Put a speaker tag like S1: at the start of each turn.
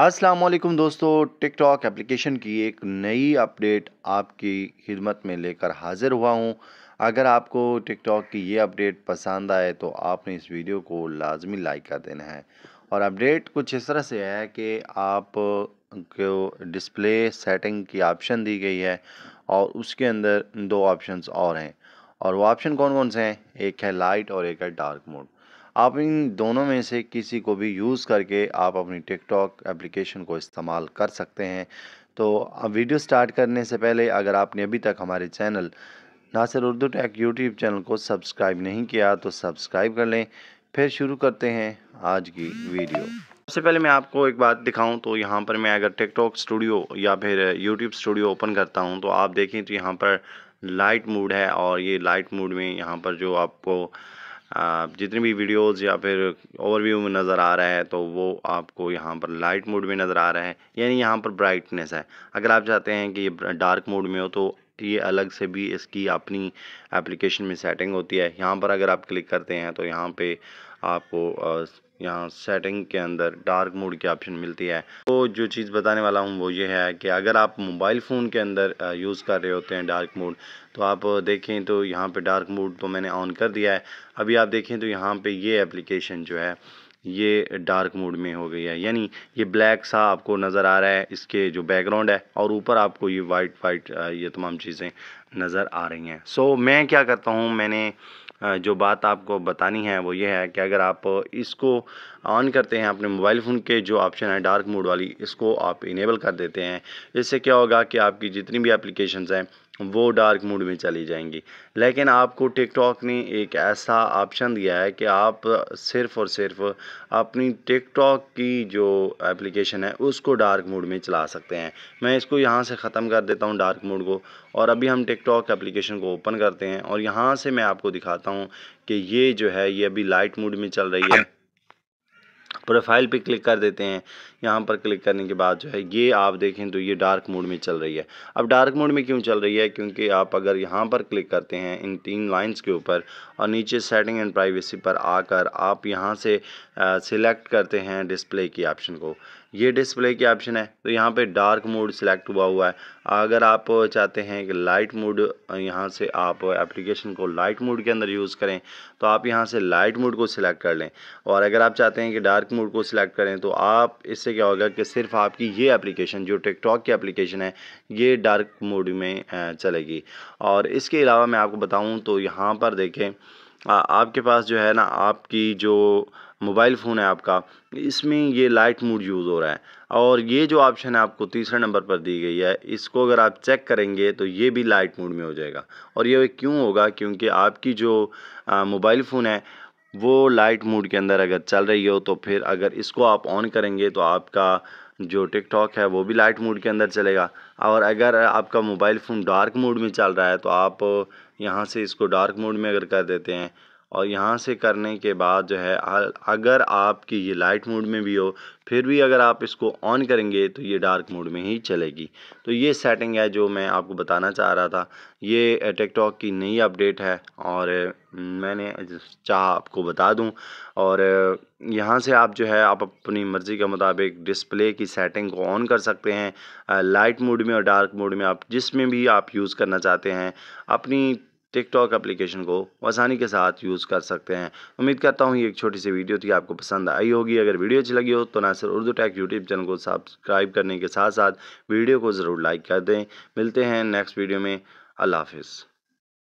S1: असलम दोस्तों TikTok application की एक नई अपडेट आपकी खिदमत में लेकर हाज़िर हुआ हूँ अगर आपको टिकटॉक की ये अपडेट पसंद आए तो आपने इस वीडियो को लाजमी लाइक कर देना है और अपडेट कुछ इस तरह से है कि आप को डिस्प्ले सेटिंग की ऑप्शन दी गई है और उसके अंदर दो ऑप्शंस और हैं और वो ऑप्शन कौन कौन से हैं एक है लाइट और एक है डार्क मोड आप इन दोनों में से किसी को भी यूज़ करके आप अपनी टिकटॉक एप्लीकेशन को इस्तेमाल कर सकते हैं तो अब वीडियो स्टार्ट करने से पहले अगर आपने अभी तक हमारे channel Nasir Urdu tech YouTube channel को सब्सक्राइब नहीं किया तो सब्सक्राइब कर लें फिर शुरू करते हैं आज की वीडियो सबसे पहले मैं आपको एक बात दिखाऊं तो यहाँ पर मैं अगर टिकटॉक स्टूडियो या फिर यूट्यूब स्टूडियो ओपन करता हूँ तो आप देखें तो यहाँ पर लाइट मूड है और ये लाइट मूड में यहाँ पर जो आपको जितनी भी वीडियोस या फिर ओवरव्यू में नज़र आ रहा है तो वो आपको यहाँ पर लाइट मोड में नज़र आ रहा है यानी यहाँ पर ब्राइटनेस है अगर आप चाहते हैं कि ये डार्क मोड में हो तो ये अलग से भी इसकी अपनी एप्लीकेशन में सेटिंग होती है यहाँ पर अगर आप क्लिक करते हैं तो यहाँ पर आपको यहाँ सेटिंग के अंदर डार्क मोड की ऑप्शन मिलती है तो जो चीज़ बताने वाला हूँ वो ये है कि अगर आप मोबाइल फ़ोन के अंदर यूज़ कर रहे होते हैं डार्क मोड तो आप देखें तो यहाँ पे डार्क मोड तो मैंने ऑन कर दिया है अभी आप देखें तो यहाँ पे ये एप्लीकेशन जो है ये डार्क मोड में हो गई है यानी ये ब्लैक सा आपको नज़र आ रहा है इसके जो बैकग्राउंड है और ऊपर आपको ये वाइट वाइट ये तमाम चीज़ें नज़र आ रही हैं सो so, मैं क्या करता हूँ मैंने जो बात आपको बतानी है वो ये है कि अगर आप इसको ऑन करते हैं अपने मोबाइल फ़ोन के जो ऑप्शन है डार्क मोड वाली इसको आप इनेबल कर देते हैं इससे क्या होगा कि आपकी जितनी भी एप्लीकेशंस हैं वो डार्क मूड में चली जाएंगी लेकिन आपको टिकटॉक ने एक ऐसा ऑप्शन दिया है कि आप सिर्फ़ और सिर्फ अपनी टिकटॉक की जो एप्लीकेशन है उसको डार्क मूड में चला सकते हैं मैं इसको यहाँ से ख़त्म कर देता हूँ डार्क मूड को और अभी हम टिकटॉक एप्लीकेशन को ओपन करते हैं और यहाँ से मैं आपको दिखाता हूँ कि ये जो है ये अभी लाइट मूड में चल रही है प्रोफाइल पे क्लिक कर देते हैं यहाँ पर क्लिक करने के बाद जो है ये आप देखें तो ये डार्क मोड में चल रही है अब डार्क मोड में क्यों चल रही है क्योंकि आप अगर यहाँ पर क्लिक करते हैं इन तीन लाइन्स के ऊपर और नीचे सेटिंग एंड प्राइवेसी पर आकर आप यहाँ से सिलेक्ट करते हैं डिस्प्ले की ऑप्शन को ये डिस्प्ले की ऑप्शन है तो यहाँ पे डार्क मोड सिलेक्ट हुआ हुआ है अगर आप चाहते हैं कि लाइट मोड यहाँ से आप एप्लीकेशन को लाइट मोड के अंदर यूज़ करें तो आप यहाँ से लाइट मोड को सिलेक्ट कर लें और अगर आप चाहते हैं कि डार्क मोड को सिलेक्ट करें तो आप इससे क्या होगा कि सिर्फ आपकी ये एप्लीकेशन जो टिकटॉक की एप्लीकेशन है ये डार्क मोड में चलेगी और इसके अलावा मैं आपको बताऊँ तो यहाँ पर देखें आ, आपके पास जो है ना आपकी जो मोबाइल फ़ोन है आपका इसमें ये लाइट मूड यूज़ हो रहा है और ये जो ऑप्शन है आपको तीसरे नंबर पर दी गई है इसको अगर आप चेक करेंगे तो ये भी लाइट मूड में हो जाएगा और ये क्यों होगा क्योंकि आपकी जो मोबाइल फ़ोन है वो लाइट मूड के अंदर अगर चल रही हो तो फिर अगर इसको आप ऑन करेंगे तो आपका जो टिकटॉक है वो भी लाइट मूड के अंदर चलेगा और अगर आपका मोबाइल फ़ोन डार्क मूड में चल रहा है तो आप यहाँ से इसको डार्क मूड में अगर कर देते हैं और यहाँ से करने के बाद जो है अगर आपकी ये लाइट मोड में भी हो फिर भी अगर आप इसको ऑन करेंगे तो ये डार्क मोड में ही चलेगी तो ये सेटिंग है जो मैं आपको बताना चाह रहा था ये टिकटॉक की नई अपडेट है और मैंने चाह आपको बता दूं और यहाँ से आप जो है आप अपनी मर्ज़ी के मुताबिक डिस्प्ले की सेटिंग को ऑन कर सकते हैं लाइट मोड में और डार्क मोड में आप जिसमें भी आप यूज़ करना चाहते हैं अपनी टिकटॉक एप्लीकेशन को आसानी के साथ यूज़ कर सकते हैं उम्मीद करता हूँ ये एक छोटी सी वीडियो थी आपको पसंद आई होगी अगर वीडियो अच्छी लगी हो तो सिर्फ उर्दू टैक यूट्यूब चैनल को सब्सक्राइब करने के साथ साथ वीडियो को ज़रूर लाइक कर दें मिलते हैं नेक्स्ट वीडियो में अल्लाह हाफिज़